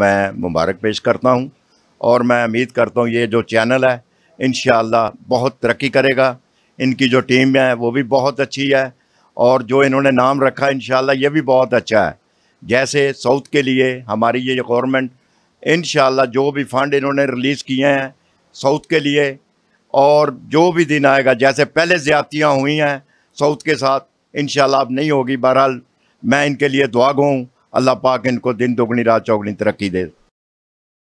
मैं मुबारक पेश करता हूँ और मैं उम्मीद करता हूँ ये जो चैनल है इन बहुत तरक्की करेगा इनकी जो टीम है वो भी बहुत अच्छी है और जो इन्होंने नाम रखा इन ये भी बहुत अच्छा है जैसे साउथ के लिए हमारी ये गवर्नमेंट इन जो भी फंड इन्होंने रिलीज़ किए हैं साउथ के लिए और जो भी दिन आएगा जैसे पहले ज़्यादतियाँ हुई हैं साउथ के साथ इन अब नहीं होगी बहरहाल मैं इनके लिए दुआ गूँ हूँ अल्लाह पाक इनको दिन दोगुनी रात चौगुनी तरक्की दे